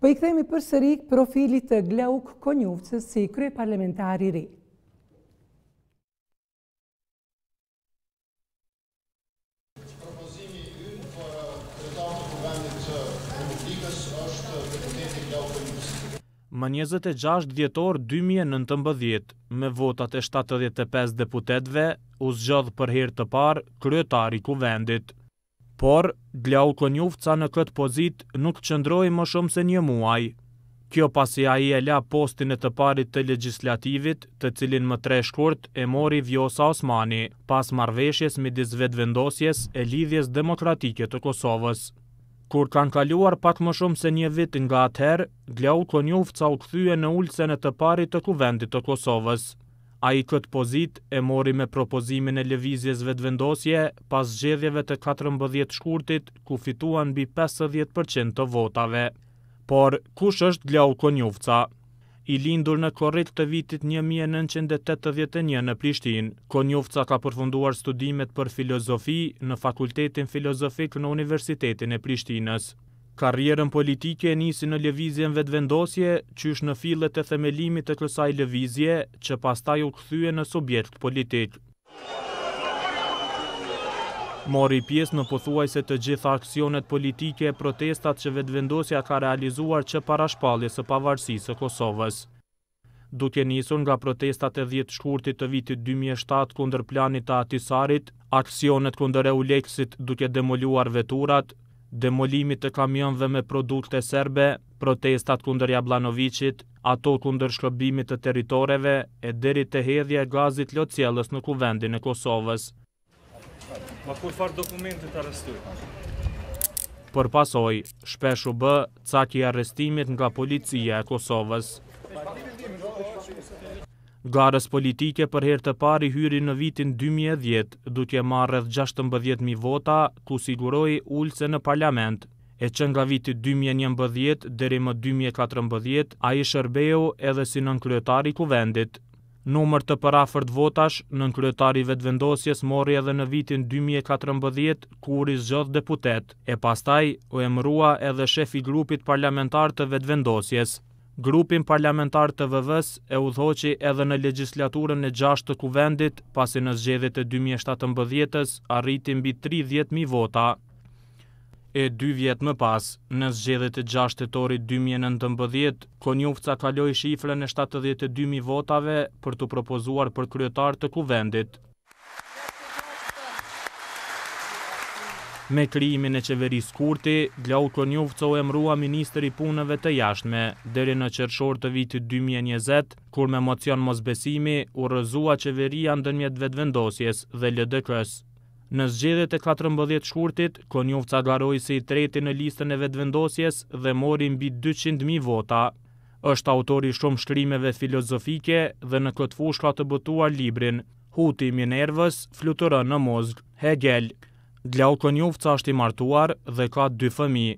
Po i kthehemi përsëri profilit të Glauk Konjuvcës si krye parlamentari ri. Më 26 djetor 2019, me votat e 75 deputetve, u zgjodh për herë të parë kryetari kuvendit por Glau Konjufca në këtë pozit nuk qëndroj më shumë se një muaj. Kjo pasi a i e la postin e të parit të legislativit të cilin më tre shkurt e mori Vjosa Osmani pas marveshjes mi dizvet vendosjes e lidhjes demokratike të Kosovës. Kur kanë kaluar pak më shumë se një vit nga atëherë, Glau Konjufca u këthyje në ulcen e të parit të kuvendit të Kosovës. A i këtë pozit e mori me propozimin e levizjes vetë vendosje pas zxedhjeve të 14 shkurtit ku fituan bi 50% të votave. Por, kush është Glau Konjufca? I lindur në korrit të vitit 1981 në Prishtin, Konjufca ka përfunduar studimet për filozofi në Fakultetin Filozofik në Universitetin e Prishtinës. Karrierën politike e nisi në levizjen vetë vendosje, që është në filet e themelimit të kësaj levizje, që pastaj u këthyje në subjekt politik. Mori pjesë në pëthuaj se të gjitha aksionet politike e protestat që vetë vendosja ka realizuar që para shpalje së pavarësisë e Kosovës. Duke njësën nga protestat e djetë shkurtit të vitit 2007 kunder planit të atisarit, aksionet kunder e uleksit duke demoluar veturat, demolimit të kamionve me produkte serbe, protestat kunder Jablanovicit, ato kunder shkëbimit të teritoreve e deri të hedhje e gazit lotësjeles në kuvendin e Kosovës. Ma ku farë dokumentit të arrestu? Për pasoj, shpeshu bë, caki arrestimit nga policia e Kosovës. Garës politike për herë të pari hyri në vitin 2010, duke marrë rreth 16.000 vota, ku siguroi ulse në parlament. E që nga viti 2011 deri më 2014, a i shërbeu edhe si nënkryetari kuvendit. Numër të parafërt votash, nënkryetari vetëvendosjes mori edhe në vitin 2014, kur i zgjodh deputet, e pastaj u emrua edhe shefi grupit parlamentar të vetëvendosjes grupin parlamentar të vëvës e udhoqi edhe në legislaturën e 6 të kuvendit, pasi në zgjedit e 2017-ës arritin bi 30.000 vota. E dy vjetë më pas, në zgjedit e 6 të torit 2019, Konjufca kaloi shifrën e 72.000 votave për të propozuar për kryetar të kuvendit. Me kryimin e qeveris Kurti, Glau Konjuf co e mrua i Punëve të Jashtme, dheri në qërshor të vitit 2020, kur me mocion mosbesimi u rëzua qeveria në dënjet vetëvendosjes dhe LDK-s. Në zgjedhjet e 14 shkurtit, Konjuf ca garoj si i treti në listën e vetëvendosjes dhe mori mbi 200.000 vota. Êshtë autori shumë shkrimeve filozofike dhe në këtë fushka të bëtuar librin, Huti Minervës, Fluturën në Mozgë, Hegel. Glauko Njovca është i martuar dhe ka dy fëmi.